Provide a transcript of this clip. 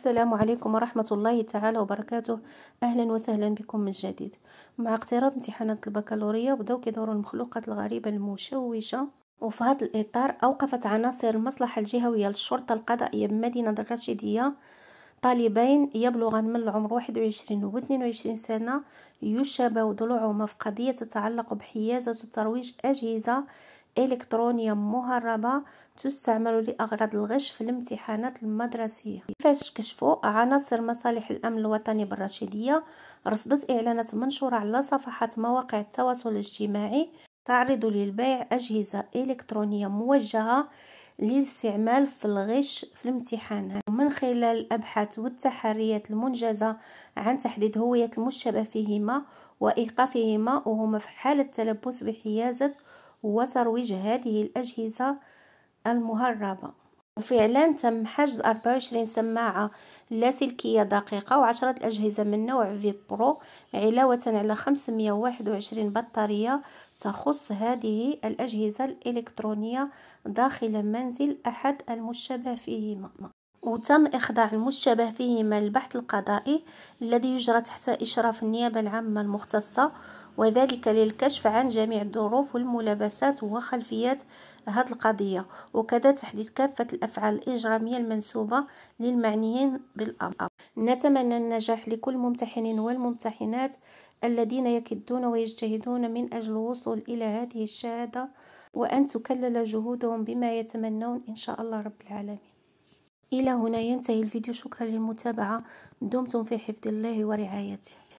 السلام عليكم ورحمة الله تعالى وبركاته أهلا وسهلا بكم من جديد مع اقتراب امتحانات البكالوريا بدأوا كيدوروا المخلوقات الغريبة المشوشة وفي هذا الإطار أوقفت عناصر المصلحة الجهوية للشرطة القضائية بمدينة الرشيدية طالبين يبلغان من العمر 21 و 22 سنة يشاب ضلوعهما في قضية تتعلق بحيازة وترويج أجهزة إلكترونية مهربة تستعمل لأغراض الغش في الامتحانات المدرسية كيفاش كشفوا عناصر مصالح الأمن الوطني بالرشيدية رصدت إعلانات منشورة على صفحات مواقع التواصل الاجتماعي تعرض للبيع أجهزة إلكترونية موجهة للاستعمال في الغش في الامتحان من خلال الأبحاث والتحريات المنجزة عن تحديد هوية المشتبه فيهما وإيقافهما وهما في حالة تلبس بحيازة وترويج هذه الأجهزة المهربة وفعلا تم حجز 24 سماعة لاسلكية دقيقة وعشرة أجهزة من نوع برو علاوة على 521 بطارية تخص هذه الأجهزة الإلكترونية داخل منزل أحد المشبه فيهما وتم إخضاع المشتبه فيهما للبحث القضائي الذي يجرى تحت إشراف النيابة العامة المختصة وذلك للكشف عن جميع الظروف والملابسات وخلفيات هذه القضية وكذا تحديد كافة الأفعال الإجرامية المنسوبة للمعنيين بالأمر نتمنى النجاح لكل الممتحنين والممتحنات الذين يكدون ويجتهدون من أجل الوصول إلى هذه الشهادة وأن تكلل جهودهم بما يتمنون إن شاء الله رب العالمين إلى هنا ينتهي الفيديو شكرا للمتابعة دمتم في حفظ الله ورعايته